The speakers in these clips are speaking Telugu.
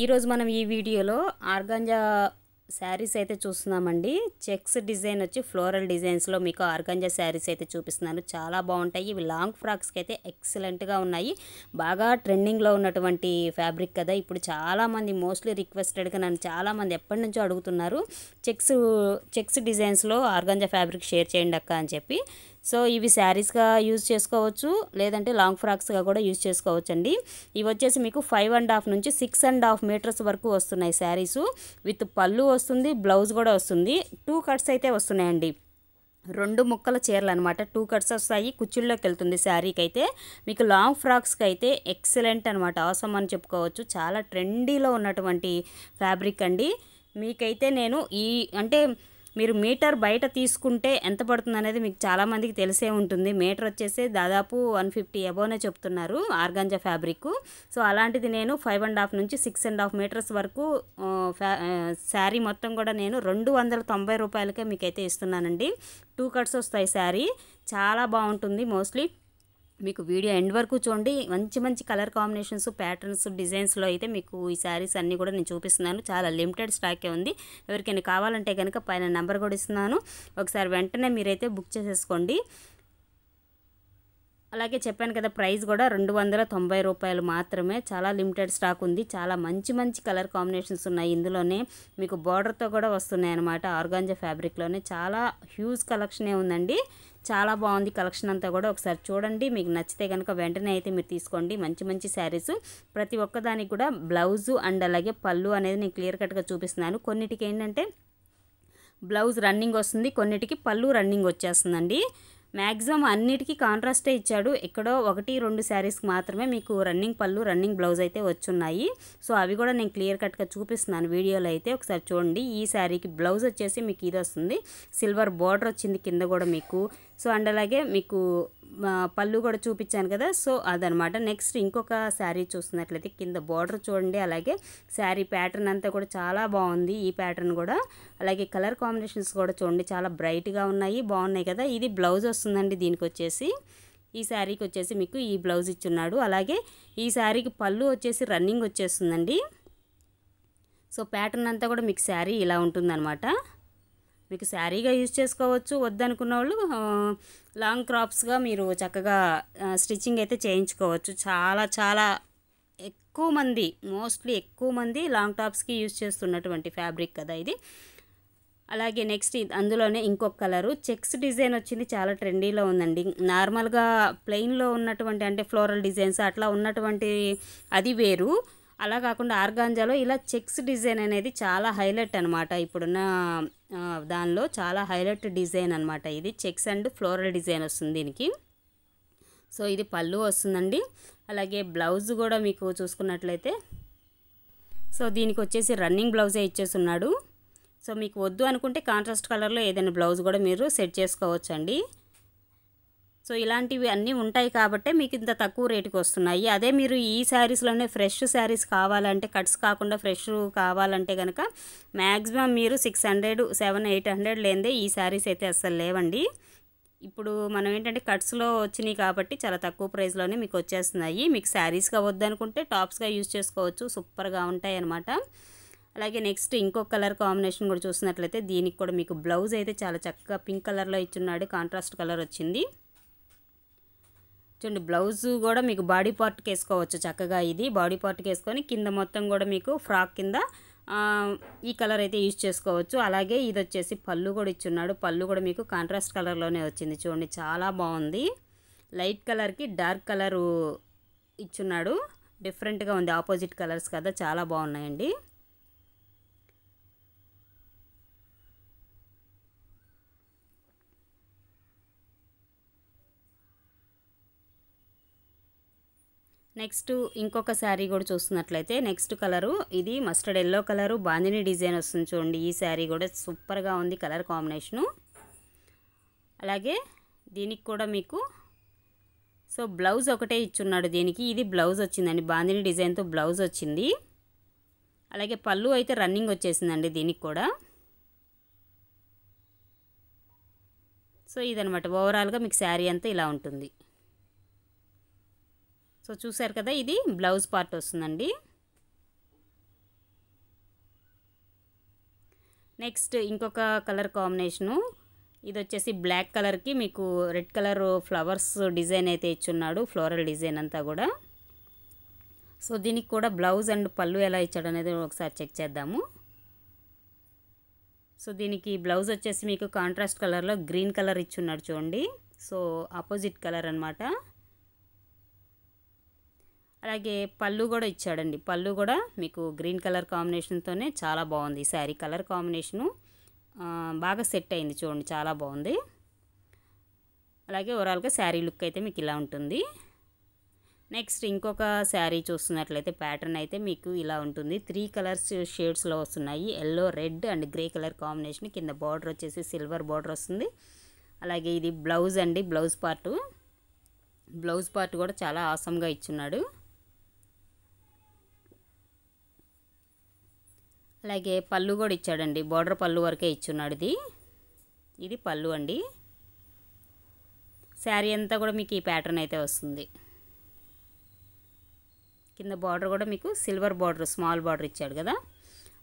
ఈరోజు మనం ఈ వీడియోలో ఆర్గాంజా శారీస్ అయితే చూస్తున్నామండి చెక్స్ డిజైన్ వచ్చి ఫ్లోరల్ డిజైన్స్లో మీకు ఆర్గాంజా శారీస్ అయితే చూపిస్తున్నాను చాలా బాగుంటాయి ఇవి లాంగ్ ఫ్రాక్స్కి అయితే ఎక్సలెంట్గా ఉన్నాయి బాగా ట్రెండింగ్లో ఉన్నటువంటి ఫ్యాబ్రిక్ కదా ఇప్పుడు చాలామంది మోస్ట్లీ రిక్వెస్టెడ్గా నన్ను చాలామంది ఎప్పటి నుంచో అడుగుతున్నారు చెక్స్ చెక్స్ డిజైన్స్లో ఆర్గాంజా ఫ్యాబ్రిక్ షేర్ చేయండి అక్క అని చెప్పి సో ఇవి శారీస్గా యూజ్ చేసుకోవచ్చు లేదంటే లాంగ్ ఫ్రాక్స్గా కూడా యూజ్ చేసుకోవచ్చు అండి ఇవి వచ్చేసి మీకు ఫైవ్ అండ్ హాఫ్ నుంచి సిక్స్ అండ్ హాఫ్ మీటర్స్ వరకు వస్తున్నాయి శారీస్ విత్ పళ్ళు వస్తుంది బ్లౌజ్ కూడా వస్తుంది టూ కట్స్ అయితే వస్తున్నాయండి రెండు ముక్కల చీరలు అనమాట టూ కట్స్ వస్తాయి కుచ్చుల్లోకి వెళ్తుంది శారీకి అయితే మీకు లాంగ్ ఫ్రాక్స్కి అయితే ఎక్సలెంట్ అనమాట అవసరం అని చెప్పుకోవచ్చు చాలా ట్రెండీలో ఉన్నటువంటి ఫ్యాబ్రిక్ అండి మీకైతే నేను ఈ అంటే మీరు మీటర్ బయట తీసుకుంటే ఎంత పడుతుంది అనేది మీకు చాలామందికి తెలిసే ఉంటుంది మీటర్ వచ్చేసి దాదాపు వన్ ఫిఫ్టీ అబోనే చెప్తున్నారు ఆర్గాంజా ఫ్యాబ్రిక్ సో అలాంటిది నేను ఫైవ్ అండ్ హాఫ్ నుంచి సిక్స్ అండ్ హాఫ్ మీటర్స్ వరకు శారీ మొత్తం కూడా నేను రెండు వందల తొంభై రూపాయలకే మీకైతే ఇస్తున్నానండి టూ కట్స్ వస్తాయి శారీ చాలా బాగుంటుంది మోస్ట్లీ మీకు వీడియో ఎండ్ వరకు చూడండి మంచి మంచి కలర్ కాంబినేషన్స్ ప్యాటర్న్స్ డిజైన్స్లో అయితే మీకు ఈ శారీస్ అన్నీ కూడా నేను చూపిస్తున్నాను చాలా లిమిటెడ్ స్టాకే ఉంది ఎవరికైనా కావాలంటే కనుక పైన నెంబర్ కూడా ఇస్తున్నాను ఒకసారి వెంటనే మీరైతే బుక్ చేసేసుకోండి అలాగే చెప్పాను కదా ప్రైస్ కూడా రెండు వందల తొంభై రూపాయలు మాత్రమే చాలా లిమిటెడ్ స్టాక్ ఉంది చాలా మంచి మంచి కలర్ కాంబినేషన్స్ ఉన్నాయి ఇందులోనే మీకు బార్డర్తో కూడా వస్తున్నాయి అనమాట ఆర్గాంజా ఫ్యాబ్రిక్లోనే చాలా హ్యూజ్ కలెక్షనే ఉందండి చాలా బాగుంది కలెక్షన్ అంతా కూడా ఒకసారి చూడండి మీకు నచ్చితే కనుక వెంటనే అయితే మీరు తీసుకోండి మంచి మంచి శారీస్ ప్రతి ఒక్కదానికి కూడా బ్లౌజు అండ్ అలాగే పళ్ళు అనేది నేను క్లియర్ కట్గా చూపిస్తున్నాను కొన్నిటికి ఏంటంటే బ్లౌజ్ రన్నింగ్ వస్తుంది కొన్నిటికి పళ్ళు రన్నింగ్ వచ్చేస్తుందండి మ్యాక్సిమం అన్నిటికీ కాంట్రాస్టే ఇచ్చాడు ఎక్కడో ఒకటి రెండు శారీస్కి మాత్రమే మీకు రన్నింగ్ పళ్ళు రన్నింగ్ బ్లౌజ్ అయితే వచ్చున్నాయి సో అవి కూడా నేను క్లియర్ కట్గా చూపిస్తున్నాను వీడియోలో అయితే ఒకసారి చూడండి ఈ శారీకి బ్లౌజ్ వచ్చేసి మీకు ఇది వస్తుంది సిల్వర్ బార్డర్ వచ్చింది కింద కూడా మీకు సో అండ్ అలాగే మీకు పళ్ళు కూడా చూపించాను కదా సో అదనమాట నెక్స్ట్ ఇంకొక శారీ చూస్తున్నట్లయితే కింద బార్డర్ చూడండి అలాగే శారీ ప్యాటర్న్ అంతా కూడా చాలా బాగుంది ఈ ప్యాటర్న్ కూడా అలాగే కలర్ కాంబినేషన్స్ కూడా చూడండి చాలా బ్రైట్గా ఉన్నాయి బాగున్నాయి కదా ఇది బ్లౌజ్ వస్తుందండి దీనికి వచ్చేసి ఈ శారీకి వచ్చేసి మీకు ఈ బ్లౌజ్ ఇచ్చున్నాడు అలాగే ఈ శారీకి పళ్ళు వచ్చేసి రన్నింగ్ వచ్చేస్తుందండి సో ప్యాటర్న్ అంతా కూడా మీకు శారీ ఇలా ఉంటుందన్నమాట మీకు శారీగా యూజ్ చేసుకోవచ్చు వద్దనుకున్న వాళ్ళు లాంగ్ క్రాప్స్గా మీరు చక్కగా స్టిచ్చింగ్ అయితే చేయించుకోవచ్చు చాలా చాలా ఎక్కువ మంది మోస్ట్లీ ఎక్కువ మంది లాంగ్ టాప్స్కి యూజ్ చేస్తున్నటువంటి ఫ్యాబ్రిక్ కదా ఇది అలాగే నెక్స్ట్ అందులోనే ఇంకొక కలరు చెక్స్ డిజైన్ వచ్చింది చాలా ట్రెండీలో ఉందండి నార్మల్గా ప్లెయిన్లో ఉన్నటువంటి అంటే ఫ్లోరల్ డిజైన్స్ అట్లా ఉన్నటువంటి అది వేరు అలా కాకుండా ఆర్గాంజాలో ఇలా చెక్స్ డిజైన్ అనేది చాలా హైలైట్ అనమాట ఇప్పుడున్న దానిలో చాలా హైలైట్ డిజైన్ అనమాట ఇది చెక్స్ అండ్ ఫ్లోరల్ డిజైన్ వస్తుంది దీనికి సో ఇది పళ్ళు వస్తుందండి అలాగే బ్లౌజ్ కూడా మీకు చూసుకున్నట్లయితే సో దీనికి వచ్చేసి రన్నింగ్ బ్లౌజే ఉన్నాడు సో మీకు వద్దు అనుకుంటే కాంట్రాస్ట్ కలర్లో ఏదైనా బ్లౌజ్ కూడా మీరు సెట్ చేసుకోవచ్చండి సో ఇలాంటివి అన్నీ ఉంటాయి కాబట్టి మీకు ఇంత తక్కువ రేటుకి వస్తున్నాయి అదే మీరు ఈ శారీస్లోనే ఫ్రెష్ శారీస్ కావాలంటే కట్స్ కాకుండా ఫ్రెష్ కావాలంటే కనుక మ్యాక్సిమం మీరు six hundred seven eight hundred లేదే ఈ శారీస్ అయితే అస్సలు లేవండి ఇప్పుడు మనం ఏంటంటే కట్స్లో వచ్చినాయి కాబట్టి చాలా తక్కువ ప్రైస్లోనే మీకు వచ్చేస్తున్నాయి మీకు శారీస్గా వద్దనుకుంటే టాప్స్గా యూజ్ చేసుకోవచ్చు సూపర్గా ఉంటాయి అన్నమాట అలాగే నెక్స్ట్ ఇంకో కలర్ కాంబినేషన్ కూడా చూసినట్లయితే దీనికి కూడా మీకు బ్లౌజ్ అయితే చాలా చక్కగా పింక్ కలర్లో ఇచ్చున్నాడు కాంట్రాస్ట్ కలర్ వచ్చింది చూడండి బ్లౌజ్ కూడా మీకు బాడీ పార్ట్కి వేసుకోవచ్చు చక్కగా ఇది బాడీ పార్ట్కి వేసుకొని కింద మొత్తం కూడా మీకు ఫ్రాక్ కింద ఈ కలర్ అయితే యూజ్ చేసుకోవచ్చు అలాగే ఇది వచ్చేసి పళ్ళు కూడా ఇచ్చున్నాడు పళ్ళు కూడా మీకు కాంట్రాస్ట్ కలర్లోనే వచ్చింది చూడండి చాలా బాగుంది లైట్ కలర్కి డార్క్ కలరు ఇచ్చున్నాడు డిఫరెంట్గా ఉంది ఆపోజిట్ కలర్స్ కదా చాలా బాగున్నాయండి నెక్స్ట్ ఇంకొక శారీ కూడా చూస్తున్నట్లయితే నెక్స్ట్ కలరు ఇది mustard yellow colour bandhani design వస్తుంది చూడండి ఈ శారీ కూడా సూపర్గా ఉంది కలర్ కాంబినేషను అలాగే దీనికి కూడా మీకు సో బ్లౌజ్ ఒకటే ఇచ్చున్నాడు దీనికి ఇది బ్లౌజ్ వచ్చిందండి బాందిని డిజైన్తో బ్లౌజ్ వచ్చింది అలాగే పళ్ళు అయితే రన్నింగ్ వచ్చేసిందండి దీనికి కూడా సో ఇదనమాట ఓవరాల్గా మీకు శారీ అంతా ఇలా ఉంటుంది సో చూసారు కదా ఇది బ్లౌజ్ పార్ట్ వస్తుందండి నెక్స్ట్ ఇంకొక కలర్ కాంబినేషను ఇది వచ్చేసి బ్లాక్ కలర్కి మీకు రెడ్ కలర్ ఫ్లవర్స్ డిజైన్ అయితే ఇచ్చున్నాడు ఫ్లోరల్ డిజైన్ అంతా కూడా సో దీనికి కూడా బ్లౌజ్ అండ్ పళ్ళు ఎలా ఇచ్చాడు అనేది ఒకసారి చెక్ చేద్దాము సో దీనికి బ్లౌజ్ వచ్చేసి మీకు కాంట్రాస్ట్ కలర్లో గ్రీన్ కలర్ ఇచ్చున్నాడు చూడండి సో ఆపోజిట్ కలర్ అనమాట అలాగే పళ్ళు కూడా ఇచ్చాడండి పళ్ళు కూడా మీకు గ్రీన్ కలర్ కాంబినేషన్తోనే చాలా బాగుంది ఈ శారీ కలర్ కాంబినేషను బాగా సెట్ అయింది చూడండి చాలా బాగుంది అలాగే ఓవరాల్గా శారీ లుక్ అయితే మీకు ఇలా ఉంటుంది నెక్స్ట్ ఇంకొక శారీ చూస్తున్నట్లయితే ప్యాటర్న్ అయితే మీకు ఇలా ఉంటుంది త్రీ కలర్స్ షేడ్స్లో వస్తున్నాయి yellow red and grey colour combination కింద బార్డర్ వచ్చేసి సిల్వర్ బార్డర్ వస్తుంది అలాగే ఇది బ్లౌజ్ అండి బ్లౌజ్ పార్టు బ్లౌజ్ పార్ట్ కూడా చాలా ఆసమ్గా ఇచ్చున్నాడు అలాగే పళ్ళు కూడా ఇచ్చాడండి బార్డర్ పళ్ళు వరకే ఇచ్చున్నాడు ఇది ఇది పళ్ళు అండి శారీ అంతా కూడా మీకు ఈ ప్యాటర్న్ అయితే వస్తుంది కింద బార్డర్ కూడా మీకు సిల్వర్ బార్డర్ స్మాల్ బార్డర్ ఇచ్చాడు కదా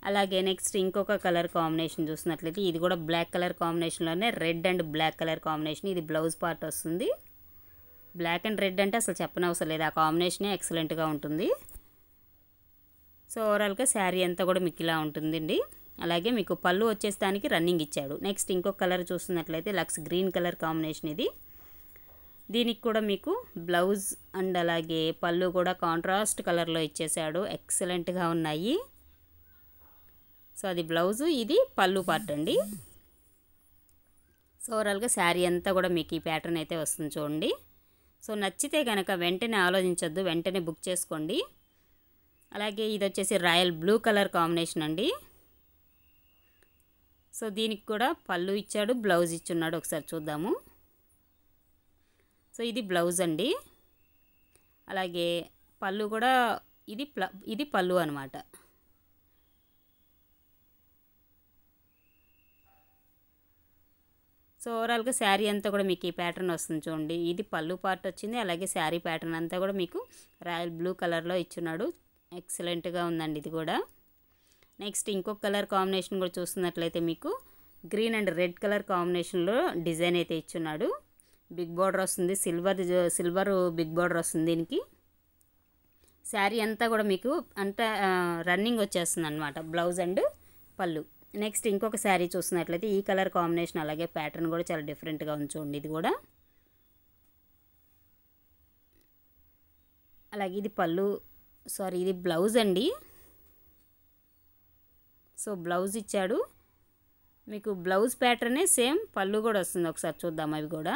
అలాగే నెక్స్ట్ ఇంకొక కలర్ కాంబినేషన్ చూసినట్లయితే ఇది కూడా బ్లాక్ కలర్ కాంబినేషన్లోనే red and black colour combination ఇది బ్లౌజ్ పార్ట్ వస్తుంది బ్లాక్ అండ్ రెడ్ అంటే అసలు చెప్పనవసరం లేదు ఆ కాంబినేషనే ఎక్సలెంట్గా ఉంటుంది సో ఓవరాల్గా శారీ అంతా కూడా మీకు ఇలా ఉంటుందండి అలాగే మీకు పళ్ళు వచ్చేస్తానికి రన్నింగ్ ఇచ్చాడు నెక్స్ట్ ఇంకొక కలర్ చూస్తున్నట్లయితే లక్స్ గ్రీన్ కలర్ కాంబినేషన్ ఇది దీనికి కూడా మీకు బ్లౌజ్ అండ్ అలాగే పళ్ళు కూడా కాంట్రాస్ట్ కలర్లో ఇచ్చేసాడు ఎక్సలెంట్గా ఉన్నాయి సో అది బ్లౌజు ఇది పళ్ళు పార్ట్ అండి సో ఓవరాల్గా శారీ అంతా కూడా మీకు ఈ ప్యాటర్న్ అయితే వస్తుంది చూడండి సో నచ్చితే కనుక వెంటనే ఆలోచించొద్దు వెంటనే బుక్ చేసుకోండి అలాగే ఇది వచ్చేసి రాయల్ బ్లూ కలర్ కాంబినేషన్ అండి సో దీనికి కూడా పళ్ళు ఇచ్చాడు బ్లౌజ్ ఇచ్చున్నాడు ఒకసారి చూద్దాము సో ఇది బ్లౌజ్ అండి అలాగే పళ్ళు కూడా ఇది ప్ల ఇది పళ్ళు అనమాట సో ఓవరాల్గా శారీ అంతా కూడా మీకు ఈ ప్యాటర్న్ వస్తుంది చూడండి ఇది పళ్ళు పార్ట్ వచ్చింది అలాగే శారీ ప్యాటర్న్ అంతా కూడా మీకు రాయల్ బ్లూ కలర్లో ఇచ్చున్నాడు ఎక్సలెంట్గా ఉందండి ఇది కూడా నెక్స్ట్ ఇంకొక కలర్ కాంబినేషన్ కూడా చూస్తున్నట్లయితే మీకు గ్రీన్ అండ్ రెడ్ కలర్ కాంబినేషన్లో డిజైన్ అయితే ఇచ్చున్నాడు బిగ్ బార్డర్ వస్తుంది సిల్వర్ సిల్వర్ బిగ్ బార్డర్ వస్తుంది దీనికి శారీ అంతా కూడా మీకు అంతా రన్నింగ్ వచ్చేస్తుంది అనమాట బ్లౌజ్ అండ్ పళ్ళు నెక్స్ట్ ఇంకొక శారీ చూసినట్లయితే ఈ కలర్ కాంబినేషన్ అలాగే ప్యాటర్న్ కూడా చాలా డిఫరెంట్గా ఉంచండి ఇది కూడా అలాగే ఇది పళ్ళు సారీ ఇది బ్లౌజ్ అండి సో బ్లౌజ్ ఇచ్చాడు మీకు బ్లౌజ్ ప్యాటర్నే సేమ్ పళ్ళు కూడా వస్తుంది ఒకసారి చూద్దాం అవి కూడా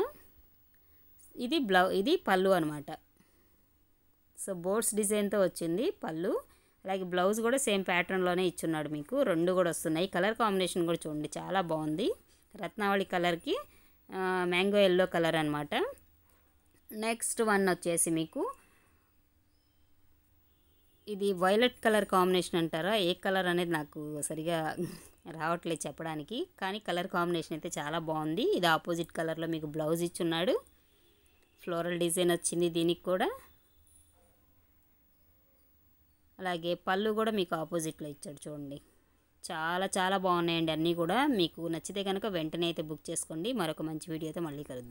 ఇది బ్లౌ ఇది పళ్ళు అనమాట సో బోర్డ్స్ డిజైన్తో వచ్చింది పళ్ళు అలాగే బ్లౌజ్ కూడా సేమ్ ప్యాటర్న్లోనే ఇచ్చున్నాడు మీకు రెండు కూడా వస్తున్నాయి కలర్ కాంబినేషన్ కూడా చూడండి చాలా బాగుంది రత్నావళి కలర్కి మ్యాంగో ఎల్లో కలర్ అనమాట నెక్స్ట్ వన్ వచ్చేసి మీకు ఇది వైలెట్ కలర్ కాంబినేషన్ అంటారా ఏ కలర్ అనేది నాకు సరిగా రావట్లేదు చెప్పడానికి కానీ కలర్ కాంబినేషన్ అయితే చాలా బాగుంది ఇది ఆపోజిట్ కలర్లో మీకు బ్లౌజ్ ఇచ్చున్నాడు ఫ్లోరల్ డిజైన్ వచ్చింది దీనికి కూడా అలాగే పళ్ళు కూడా మీకు ఆపోజిట్లో ఇచ్చాడు చూడండి చాలా చాలా బాగున్నాయండి అన్నీ కూడా మీకు నచ్చితే కనుక వెంటనే అయితే బుక్ చేసుకోండి మరొక మంచి వీడియోతో మళ్ళీ కలుద్దాం